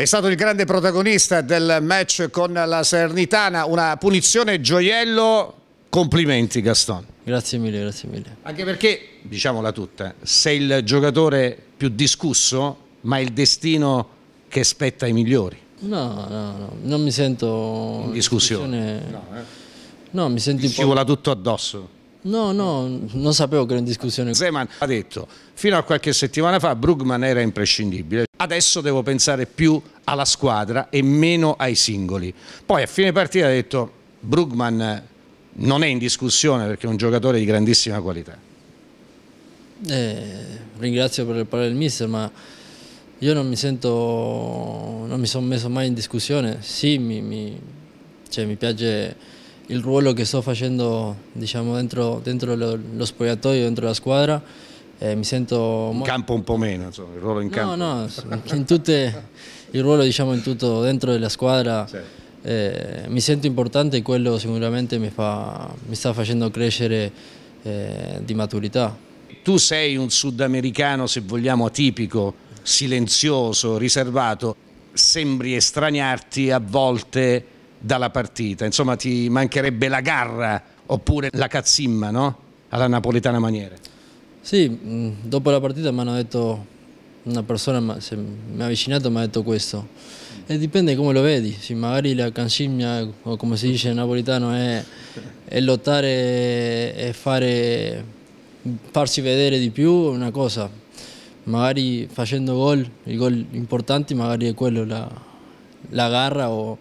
È stato il grande protagonista del match con la Sernitana, una punizione gioiello. Complimenti Gaston. Grazie mille, grazie mille. Anche perché, diciamola tutta, sei il giocatore più discusso, ma il destino che spetta i migliori. No, no, no, non mi sento... In discussione. discussione... No, eh. no, mi sento... Ti scivola tutto addosso. No, no, non sapevo che era in discussione. Zeman ha detto, fino a qualche settimana fa Brugman era imprescindibile, adesso devo pensare più alla squadra e meno ai singoli. Poi a fine partita ha detto, Brugman non è in discussione perché è un giocatore di grandissima qualità. Eh, ringrazio per le parole del mister, ma io non mi sento, non mi sono messo mai in discussione. Sì, mi, mi, cioè, mi piace il ruolo che sto facendo diciamo, dentro, dentro lo, lo, spogliatoio, dentro la squadra. Eh, mi sento... In campo un po' meno, insomma, il ruolo in no, campo. No, no, tutte, il ruolo diciamo, in tutto dentro la squadra sì. eh, mi sento importante e quello sicuramente mi, fa, mi sta facendo crescere eh, di maturità. Tu sei un sudamericano, se vogliamo, atipico, silenzioso, riservato, sembri estraniarti a volte dalla partita? Insomma, ti mancherebbe la garra oppure la cazzimma, no? Alla napoletana maniera. Sì, mm, dopo la partita mi hanno detto, una persona mi ha avvicinato e mi ha detto questo. E dipende come lo vedi, se magari la cancimia, o come si dice in napolitano, è, è lottare e fare, farsi vedere di più è una cosa. Magari facendo gol, il gol importante magari è quello, la, la garra o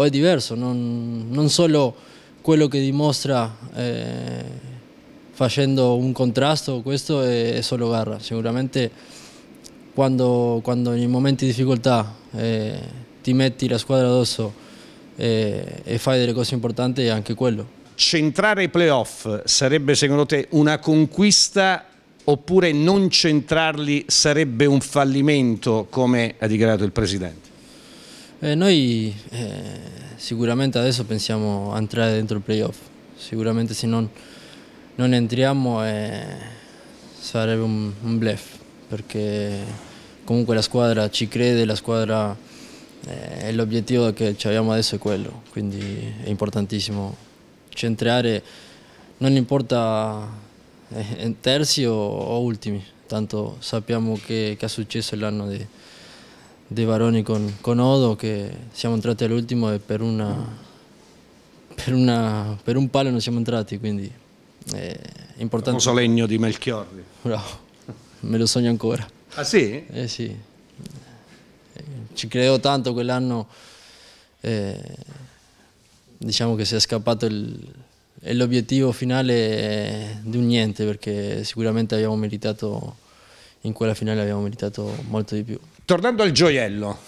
o è diverso, non, non solo quello che dimostra eh, facendo un contrasto, questo è, eh, è solo garra, sicuramente quando, quando in momenti di difficoltà eh, ti metti la squadra addosso e, eh, e fai delle cose importanti è anche quello. Centrare i playoff sarebbe secondo te una conquista oppure non centrarli sarebbe un fallimento, come ha dichiarato il Presidente? Eh, noi eh, sicuramente adesso pensiamo a entrare dentro il playoff, sicuramente se non, non entriamo eh, sarebbe un, un, blef, perché comunque la squadra ci crede, la squadra, eh, l'obiettivo che abbiamo adesso è quello, quindi è importantissimo centrare, non importa eh, terzi o, o, ultimi, tanto sappiamo che, che è successo l'anno di dei Baroni con, con, Odo che siamo entrati all'ultimo e per, una, per, una, per, un palo non siamo entrati, quindi eh, è importante. Un legno di Melchiorri. Bravo, me lo sogno ancora. Ah sì? Eh sì. Ci credevo tanto quell'anno, eh, diciamo che si è scappato l'obiettivo finale di un niente perché sicuramente abbiamo meritato, in quella finale abbiamo meritato molto di più. Tornando al gioiello,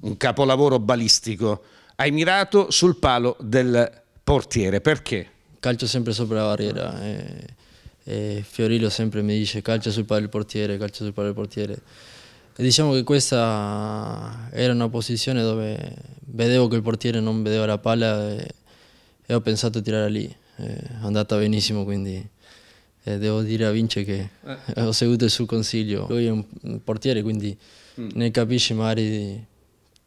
un capolavoro balistico, hai mirato sul palo del portiere, perché? Calcio sempre sopra la barriera. Eh, eh, Fiorillo sempre mi dice calcio sul palo del portiere, calcio sul palo del portiere. E diciamo che questa era una posizione dove vedevo che il portiere non vedeva la palla e, e ho pensato a tirare lì. Eh, è andata benissimo, quindi e devo dire a Vince che eh. ho seguito il suo consiglio. Lui è un portiere, quindi mm. ne capisce magari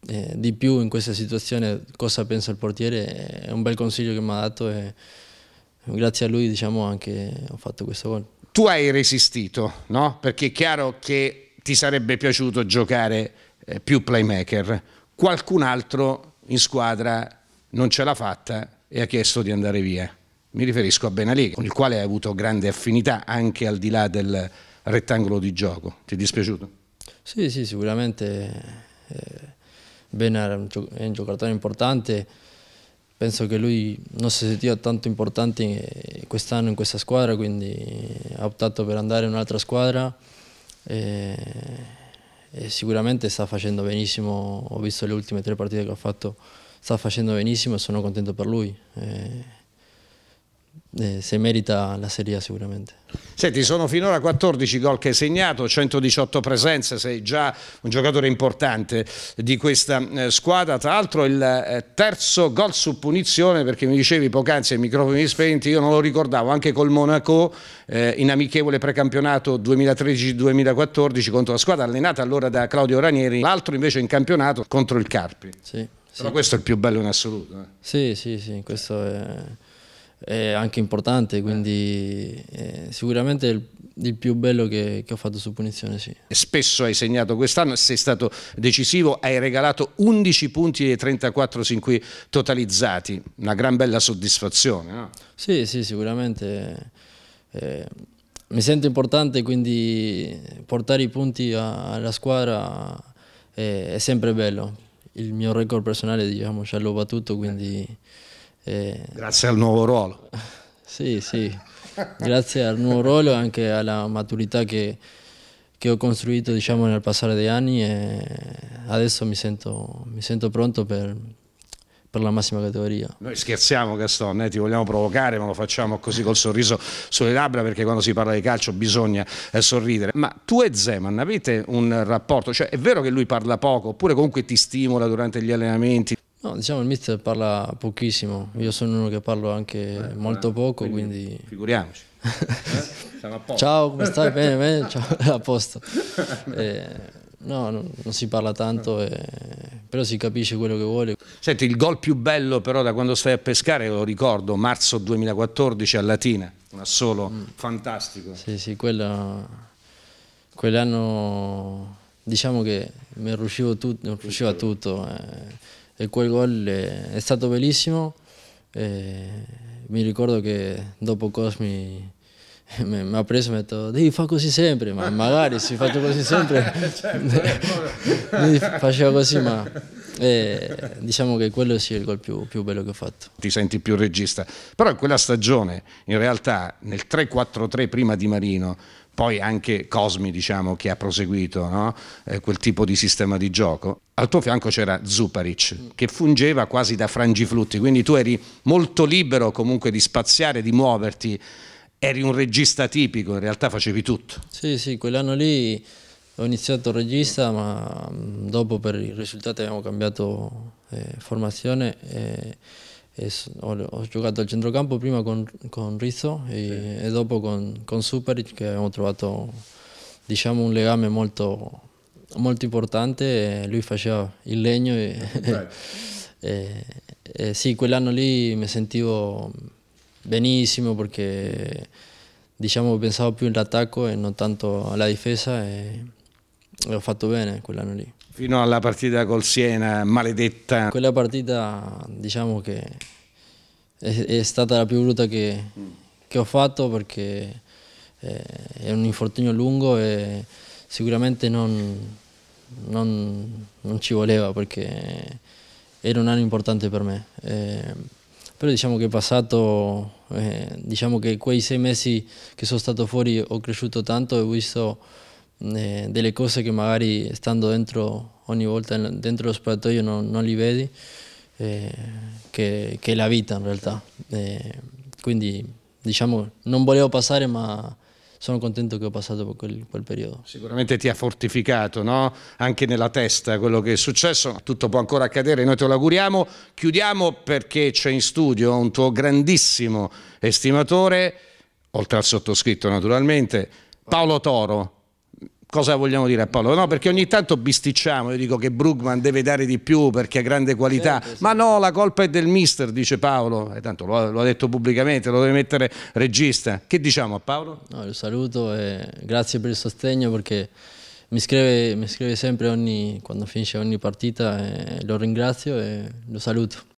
eh, di più in questa situazione cosa pensa il portiere. È un bel consiglio che mi ha dato e grazie a lui diciamo anche ho fatto questo gol. Tu hai resistito, no? Perché è chiaro che ti sarebbe piaciuto giocare eh, più playmaker. Qualcun altro in squadra non ce l'ha fatta e ha chiesto di andare via. Mi riferisco a Benalì, con il quale hai avuto grande affinità anche al di là del rettangolo di gioco. Ti è dispiaciuto? Sì, sì, sicuramente eh, Bena è un giocatore importante. Penso che lui non si sentiva tanto importante eh, quest'anno in questa squadra, quindi eh, ha optato per andare in un'altra squadra. E, eh, e sicuramente sta facendo benissimo, ho visto le ultime tre partite che ha fatto, sta facendo benissimo e sono contento per lui. E, eh, se merita la Serie A sicuramente. Senti, sono finora 14 gol che hai segnato, 118 presenze, sei già un giocatore importante di questa eh, squadra. Tra l'altro il eh, terzo gol su punizione, perché mi dicevi poc'anzi ai microfoni spenti, io non lo ricordavo, anche col Monaco eh, in amichevole precampionato 2013-2014 contro la squadra allenata allora da Claudio Ranieri, l'altro invece in campionato contro il Carpi. Sì, sì. Però questo è il più bello in assoluto. Eh? Sì, sì, sì, questo è è anche importante, eh. quindi eh, sicuramente il, il più bello che, che, ho fatto su punizione, sì. Spesso hai segnato quest'anno, sei stato decisivo, hai regalato 11 punti e 34 sin qui totalizzati, una gran bella soddisfazione, no? Sì, sì, sicuramente. Eh, mi sento importante, quindi portare i punti a, alla squadra è, è, sempre bello. Il mio record personale, diciamo, già l'ho battuto, quindi... Eh e... Grazie al nuovo ruolo. Sì, sì, grazie al nuovo ruolo e anche alla maturità che, che ho costruito diciamo, nel passare degli anni e adesso mi sento, mi sento pronto per, per la massima categoria. Noi scherziamo Gaston, eh, ti vogliamo provocare, ma lo facciamo così col sorriso sulle labbra perché quando si parla di calcio bisogna eh, sorridere. Ma tu e Zeman avete un rapporto, cioè è vero che lui parla poco oppure comunque ti stimola durante gli allenamenti? No, diciamo il mister parla pochissimo, io sono uno che parlo anche eh, molto eh, poco, quindi... quindi... Figuriamoci. eh? Ciao, come stai? bene, bene, ciao, a posto. Eh, no, non, non, si parla tanto, però si capisce quello che vuole. Senti, il gol più bello però da quando stai a pescare, lo ricordo, marzo 2014 a Latina, un assolo mm. fantastico. Sì, sì, quella... quell'anno diciamo che mi riuscivo, tut... riuscivo a tutto eh il quel gol è stato bellissimo. mi ricordo che dopo Cosmi mi, ha preso e mi ha detto devi fare così sempre, ma magari se faccio così sempre certo, faceva così ma e diciamo che quello sia il gol più, più, bello che ho fatto. Ti senti più regista, però in quella stagione in realtà nel 3-4-3 prima di Marino, poi anche Cosmi diciamo che ha proseguito no? eh, quel tipo di sistema di gioco, al tuo fianco c'era Zuparic che fungeva quasi da frangiflutti, quindi tu eri molto libero comunque di spaziare, di muoverti, eri un regista tipico, in realtà facevi tutto. Sì, sì, quell'anno lì ho iniziato regista, ma mm, dopo per i risultati abbiamo cambiato eh, formazione. E, e ho, ho, giocato al centrocampo prima con, con Rizzo e, sì. e, dopo con, con Superic che abbiamo trovato diciamo, un legame molto, molto importante. Lui faceva il legno e, e, e sì, quell'anno lì mi sentivo benissimo perché diciamo, pensavo più all'attacco e non tanto alla difesa. E, e ho fatto bene quell'anno lì. Fino alla partita col Siena, maledetta. Quella partita diciamo che è, è stata la più brutta che, che ho fatto perché eh, è un infortunio lungo e sicuramente non, non, non, ci voleva perché era un anno importante per me. Eh, però diciamo che è passato, eh, diciamo che quei sei mesi che sono stato fuori ho cresciuto tanto e ho visto eh, delle cose che magari stando dentro ogni volta dentro lo spogliatoio non, non li vedi, eh, che, è la vita in realtà. Eh, quindi diciamo non volevo passare ma sono contento che ho passato per quel, quel, periodo. Sicuramente ti ha fortificato no? anche nella testa quello che è successo, tutto può ancora accadere, noi te lo auguriamo. Chiudiamo perché c'è in studio un tuo grandissimo estimatore, oltre al sottoscritto naturalmente, Paolo Toro cosa vogliamo dire a Paolo? No, perché ogni tanto bisticciamo, io dico che Brugman deve dare di più perché ha grande qualità, certo, sì. ma no, la colpa è del mister, dice Paolo, e eh, tanto lo, lo, ha detto pubblicamente, lo deve mettere regista. Che diciamo a Paolo? No, lo saluto e grazie per il sostegno perché mi scrive, mi scrive sempre ogni, quando finisce ogni partita, eh, lo ringrazio e lo saluto.